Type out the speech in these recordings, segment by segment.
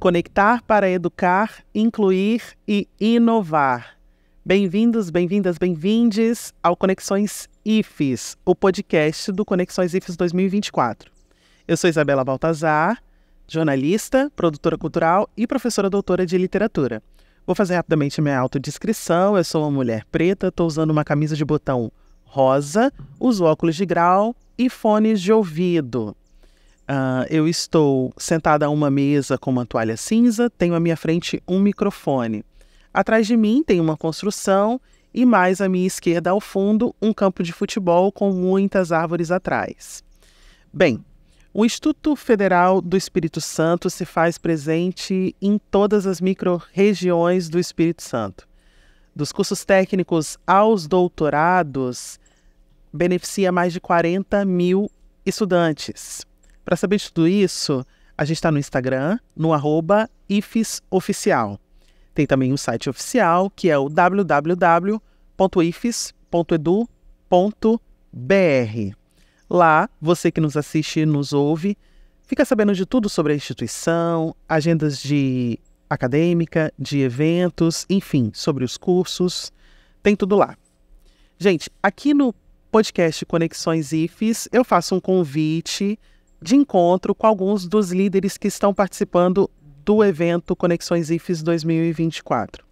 Conectar para educar, incluir e inovar. Bem-vindos, bem-vindas, bem-vindes ao Conexões IFES, o podcast do Conexões IFES 2024. Eu sou Isabela Baltazar, jornalista, produtora cultural e professora doutora de literatura. Vou fazer rapidamente minha autodescrição. Eu sou uma mulher preta, estou usando uma camisa de botão rosa, uso óculos de grau e fones de ouvido. Uh, eu estou sentada a uma mesa com uma toalha cinza, tenho à minha frente um microfone. Atrás de mim tem uma construção e mais à minha esquerda, ao fundo, um campo de futebol com muitas árvores atrás. Bem, o Instituto Federal do Espírito Santo se faz presente em todas as micro-regiões do Espírito Santo. Dos cursos técnicos aos doutorados, beneficia mais de 40 mil estudantes. Para saber de tudo isso, a gente está no Instagram, no arroba Tem também um site oficial, que é o www.ifes.edu.br. Lá, você que nos assiste e nos ouve, fica sabendo de tudo sobre a instituição, agendas de acadêmica, de eventos, enfim, sobre os cursos, tem tudo lá. Gente, aqui no podcast Conexões IFES, eu faço um convite de encontro com alguns dos líderes que estão participando do evento Conexões IFES 2024.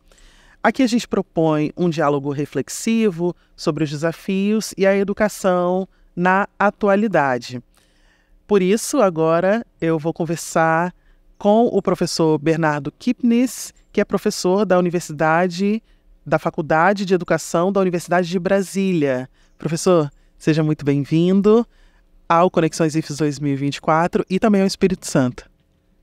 Aqui a gente propõe um diálogo reflexivo sobre os desafios e a educação na atualidade. Por isso, agora eu vou conversar com o professor Bernardo Kipnis, que é professor da Universidade da Faculdade de Educação da Universidade de Brasília. Professor, seja muito bem-vindo ao Conexões IFES 2024 e também ao Espírito Santo.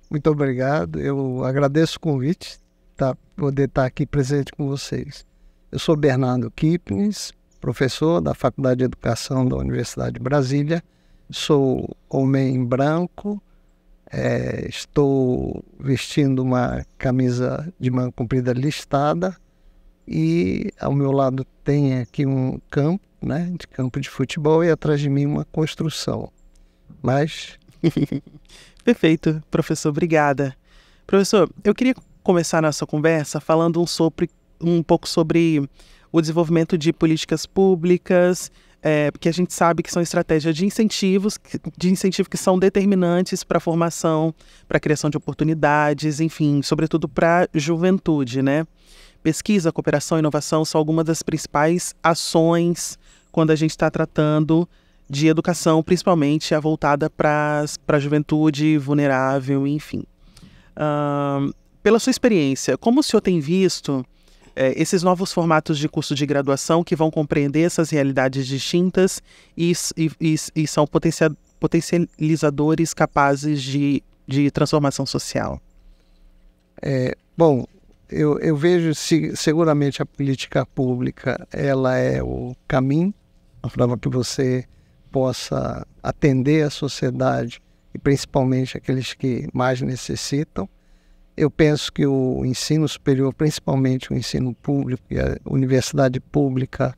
Muito obrigado, eu agradeço o convite, tá, poder estar aqui presente com vocês. Eu sou Bernardo Kipnis, professor da Faculdade de Educação da Universidade de Brasília, sou homem branco, é, estou vestindo uma camisa de manga comprida listada e ao meu lado tem aqui um campo né, de campo de futebol e atrás de mim uma construção. Mas. Perfeito, professor, obrigada. Professor, eu queria começar nossa conversa falando um, sobre, um pouco sobre o desenvolvimento de políticas públicas, é, a gente sabe que são estratégias de incentivos, de incentivo que são determinantes para a formação, para a criação de oportunidades, enfim, sobretudo para a juventude, né? Pesquisa, cooperação, inovação são algumas das principais ações quando a gente está tratando de educação, principalmente a voltada para a juventude vulnerável, enfim. Uh, pela sua experiência, como o senhor tem visto é, esses novos formatos de curso de graduação que vão compreender essas realidades distintas e, e, e são potencializadores capazes de, de transformação social? É, bom, eu, eu vejo se, seguramente a política pública ela é o caminho uma forma que você possa atender a sociedade e principalmente aqueles que mais necessitam. Eu penso que o ensino superior, principalmente o ensino público e a universidade pública,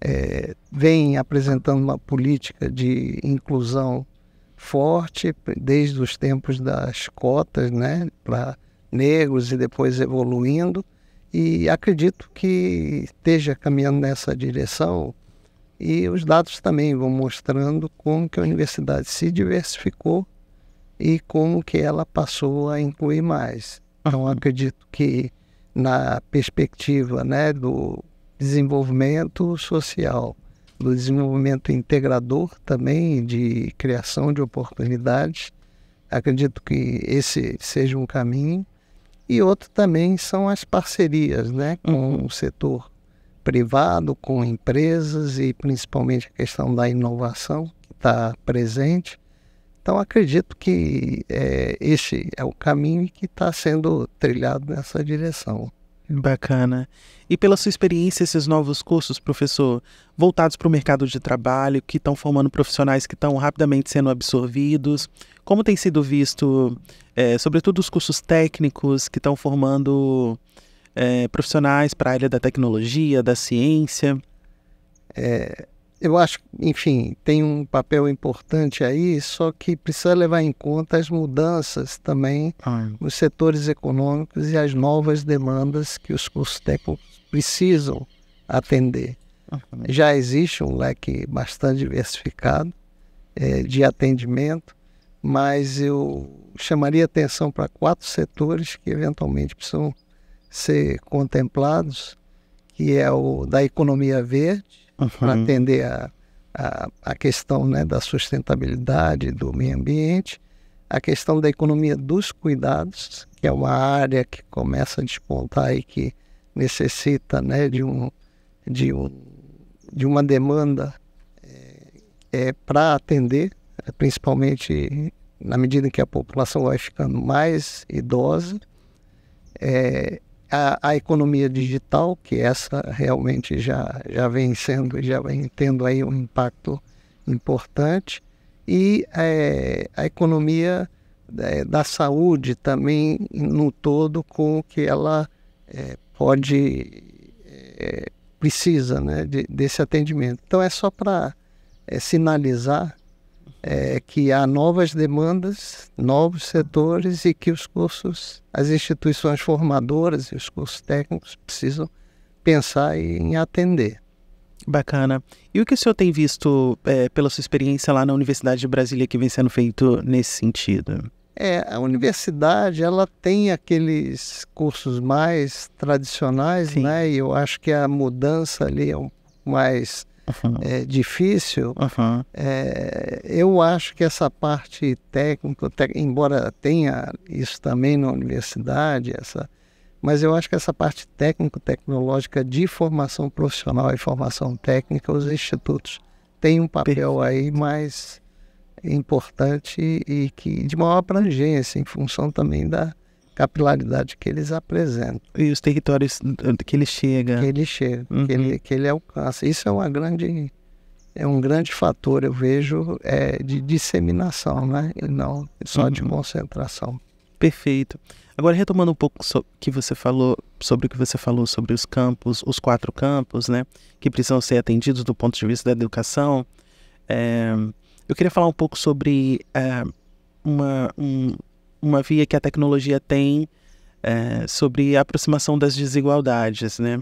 é, vem apresentando uma política de inclusão forte desde os tempos das cotas, né, para negros e depois evoluindo. E acredito que esteja caminhando nessa direção. E os dados também vão mostrando como que a universidade se diversificou e como que ela passou a incluir mais. Então, acredito que na perspectiva né, do desenvolvimento social, do desenvolvimento integrador também, de criação de oportunidades, acredito que esse seja um caminho. E outro também são as parcerias né, com uhum. o setor privado, com empresas e principalmente a questão da inovação que está presente. Então, acredito que é, esse é o caminho que está sendo trilhado nessa direção. Bacana. E pela sua experiência, esses novos cursos, professor, voltados para o mercado de trabalho, que estão formando profissionais que estão rapidamente sendo absorvidos, como tem sido visto, é, sobretudo os cursos técnicos que estão formando é, profissionais para a área da tecnologia, da ciência? É, eu acho, enfim, tem um papel importante aí, só que precisa levar em conta as mudanças também ah. É. nos setores econômicos e as novas demandas que os cursos técnicos precisam atender. Já existe um leque bastante diversificado é, de atendimento, mas eu chamaria atenção para quatro setores que eventualmente precisam ser contemplados, que é o da economia verde, uhum. para atender a, a, a questão né, da sustentabilidade do meio ambiente, a questão da economia dos cuidados, que é uma área que começa a despontar e que necessita né, de, um, de, um, de uma demanda eh, é, é para atender, principalmente na medida que a população vai ficando mais idosa. É, a, a, economia digital, que essa realmente já, já vem sendo e já vem tendo aí um impacto importante, e é, a economia é, da saúde também no todo com o que ela é, pode é, precisa né, de, desse atendimento. Então é só para é, sinalizar é, que há novas demandas, novos setores e que os cursos, as instituições formadoras e os cursos técnicos precisam pensar em atender. Bacana. E o que o senhor tem visto é, pela sua experiência lá na Universidade de Brasília que vem sendo feito nesse sentido? É, a universidade ela tem aqueles cursos mais tradicionais, Sim. né? E eu acho que a mudança ali é um mais uhum. é, difícil, uhum. é, eu acho que essa parte técnica, embora tenha isso também na universidade, essa, mas eu acho que essa parte técnico-tecnológica de formação profissional e formação técnica, os institutos têm um papel Perfeito. aí mais importante e que de maior abrangência, em função também da, capilaridade que eles apresentam. E os territórios eh, que ele chega. Que ele chega, uhum. que, ele, uhum. que ele alcança. Isso é uma grande é um grande fator, eu vejo, é, de disseminação, né? E não só uhum. de concentração. Perfeito. Agora, retomando um pouco so que você falou, sobre o que você falou sobre os campos, os quatro campos, né? Que precisam ser atendidos do ponto de vista da educação. É, eu queria falar um pouco sobre é, uma, um, uma via que a tecnologia tem é, sobre a aproximação das desigualdades, né?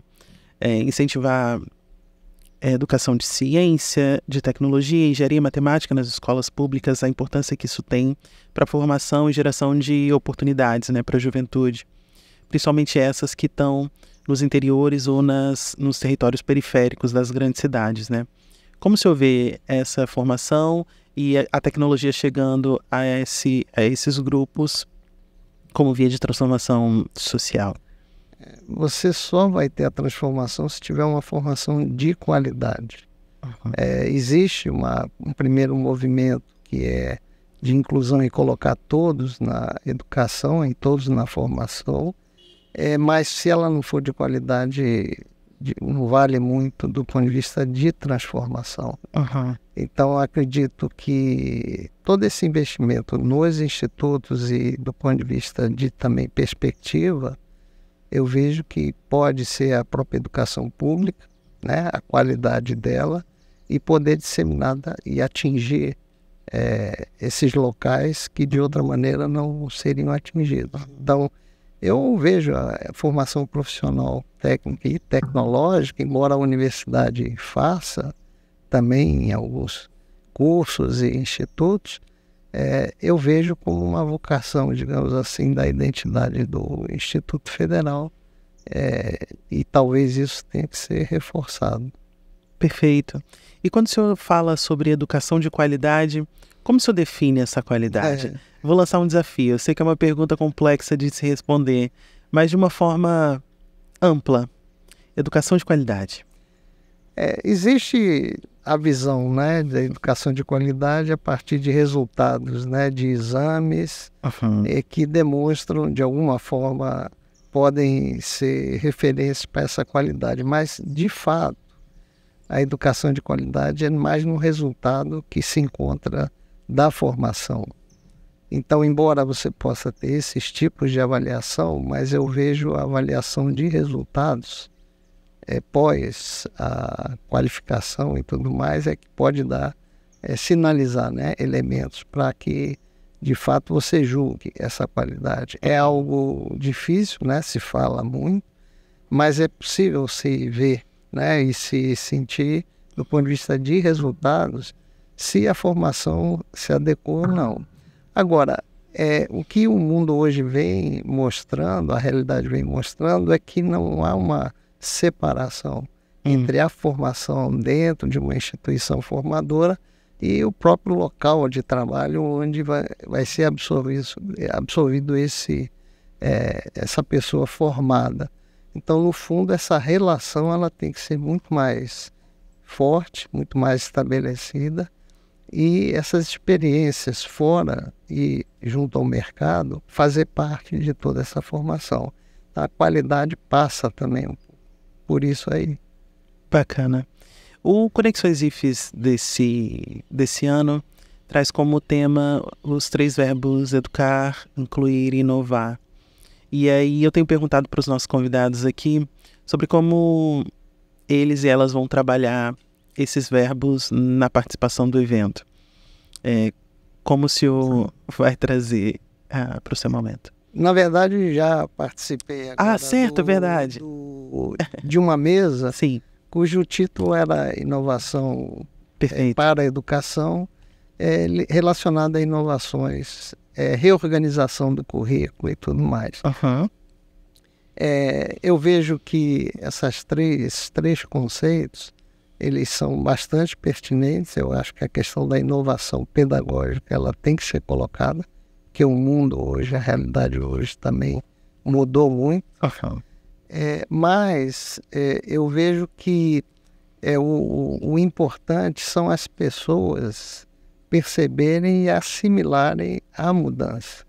É, incentivar a educação de ciência, de tecnologia, engenharia e matemática nas escolas públicas, a importância que isso tem para a formação e geração de oportunidades né, para a juventude, principalmente essas que estão nos interiores ou nas, nos territórios periféricos das grandes cidades. Né? Como o senhor vê essa formação e a tecnologia chegando a, esse, a esses grupos como via de transformação social? É, você só vai ter a transformação se tiver uma formação de qualidade. Uhum. É, existe uma, um primeiro movimento que é de inclusão e colocar todos na educação e todos na formação, é, mas se ela não for de qualidade não vale muito do ponto de vista de transformação. Uhum. Então, acredito que todo esse investimento nos institutos e do ponto de vista de também perspectiva, eu vejo que pode ser a própria educação pública, né, a qualidade dela, e poder disseminada e atingir é, esses locais que de outra maneira não seriam atingidos. Uhum. Então, eu vejo a formação profissional técnica e tecnológica, embora a universidade faça também em alguns cursos e institutos, é, eu vejo como uma vocação, digamos assim, da identidade do Instituto Federal é, e talvez isso tenha que ser reforçado. Perfeito. E quando o senhor fala sobre educação de qualidade, como se define essa qualidade? É. Vou lançar um desafio. Eu sei que é uma pergunta complexa de se responder, mas de uma forma ampla. Educação de qualidade. É, existe a visão né, da educação de qualidade a partir de resultados né, de exames uhum. que demonstram, de alguma forma, podem ser referência para essa qualidade. Mas, de fato, a educação de qualidade é mais no resultado que se encontra da formação. Então, embora você possa ter esses tipos de avaliação, mas eu vejo a avaliação de resultados é, pós a qualificação e tudo mais é que pode dar, é, sinalizar né, elementos para que de fato você julgue essa qualidade. É algo difícil, né? se fala muito, mas é possível se ver né? e se sentir do ponto de vista de resultados se a formação se adequou ou não. Agora, é, o que o mundo hoje vem mostrando, a realidade vem mostrando, é que não há uma separação hum. entre a formação dentro de uma instituição formadora e o próprio local de trabalho onde vai, vai ser absorvido, absorvido esse, é, essa pessoa formada. Então, no fundo, essa relação ela tem que ser muito mais forte, muito mais estabelecida e essas experiências fora e junto ao mercado fazer parte de toda essa formação. A qualidade passa também por isso aí. Bacana. O Conexões IFES desse, desse ano traz como tema os três verbos educar, incluir e inovar. E aí eu tenho perguntado para os nossos convidados aqui sobre como eles e elas vão trabalhar esses verbos na participação do evento. É, como o senhor vai trazer ah, para o seu momento? Na verdade, já participei. ah, certo, do, verdade. Do, de uma mesa Sim. cujo título era Inovação é, Perfeito. para a Educação, é, relacionada a inovações, é, reorganização do currículo e tudo mais. Uhum. É, eu vejo que essas três, esses três conceitos eles são bastante pertinentes. Eu acho que a questão da inovação pedagógica ela tem que ser colocada, que o mundo hoje, a realidade hoje também mudou muito. Uhum. É, mas é, eu vejo que é, o, o importante são as pessoas perceberem e assimilarem a mudança.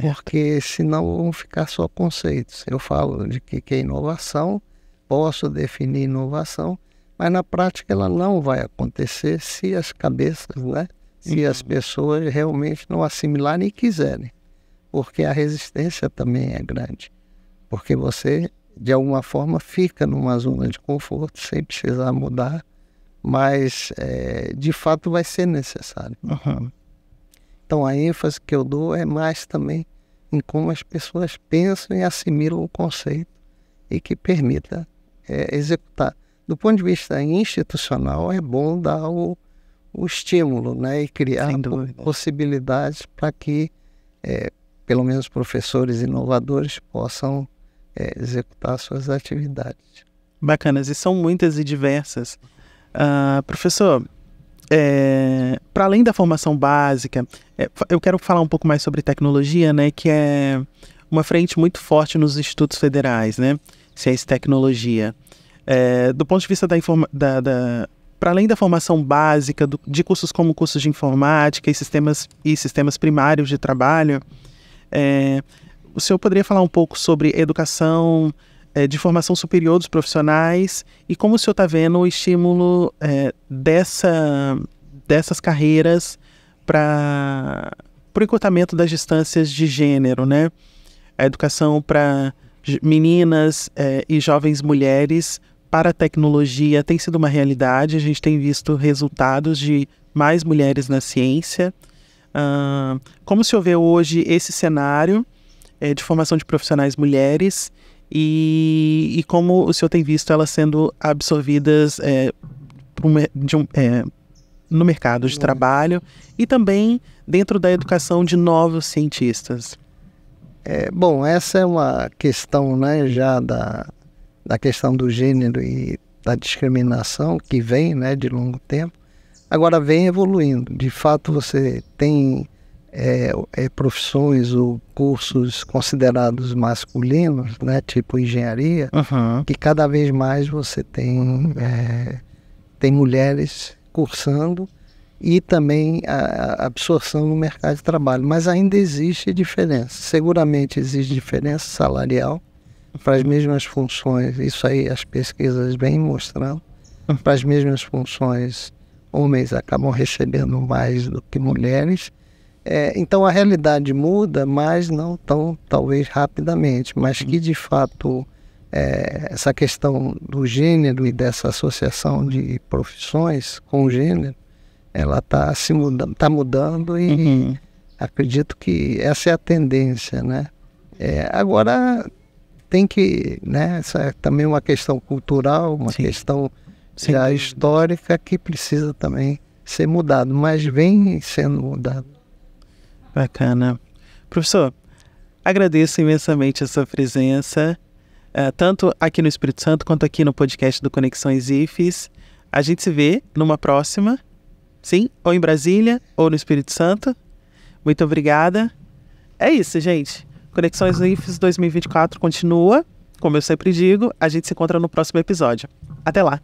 Porque senão vão ficar só conceitos. Eu falo de que, que é inovação, posso definir inovação, mas na prática ela não vai acontecer se as cabeças, né? Se as uhum. pessoas realmente não assimilarem e quiserem. Porque a resistência também é grande. Porque você, de alguma forma, fica numa zona de conforto sem precisar mudar, mas é, de fato vai ser necessário. Uhum. Então a ênfase que eu dou é mais também em como as pessoas pensam e assimilam o conceito e que permita é, executar do ponto de vista institucional, é bom dar o, o estímulo né, e criar possibilidades para que, é, pelo menos, professores inovadores possam é, executar suas atividades. Bacanas, e são muitas e diversas. Uh, professor, é, para além da formação básica, é, eu quero falar um pouco mais sobre tecnologia, né, que é uma frente muito forte nos institutos federais, né, ciência e tecnologia. É, do ponto de vista da, da, da para além da formação básica do, de cursos como cursos de informática e sistemas e sistemas primários de trabalho, é, o senhor poderia falar um pouco sobre educação é, de formação superior dos profissionais e como o senhor está vendo o estímulo é, dessa, dessas carreiras para o encurtamento das distâncias de gênero, né? A educação para meninas é, e jovens mulheres para a tecnologia tem sido uma realidade. A gente tem visto resultados de mais mulheres na ciência. Uh, como se vê hoje esse cenário é, de formação de profissionais mulheres e, e, como o senhor tem visto elas sendo absorvidas é, um, é, no mercado de trabalho e também dentro da educação de novos cientistas? É, bom, essa é uma questão né, já da, da questão do gênero e da discriminação que vem né, de longo tempo, agora vem evoluindo. De fato, você tem é, é, profissões ou cursos considerados masculinos, né, tipo engenharia, uhum. que cada vez mais você tem, é, tem mulheres cursando e também a, absorção no mercado de trabalho. Mas ainda existe diferença. Seguramente existe diferença salarial para as mesmas funções, isso aí as pesquisas bem mostrando, para as mesmas funções, homens acabam recebendo mais do que mulheres. É, então a realidade muda, mas não tão, talvez, rapidamente, mas que de fato é, essa questão do gênero e dessa associação de profissões com o gênero, ela está se mudando, tá mudando e uhum. acredito que essa é a tendência, né? É, agora tem que, né, essa é também uma questão cultural, uma Sim. questão Sim. já histórica que precisa também ser mudado, mas vem sendo mudado. Bacana. Professor, agradeço imensamente a sua presença, uh, tanto aqui no Espírito Santo quanto aqui no podcast do Conexões IFES. A gente se vê numa próxima, sim, ou em Brasília ou no Espírito Santo. Muito obrigada. É isso, gente. Conexões IFES 2024 continua. Como eu sempre digo, a gente se encontra no próximo episódio. Até lá!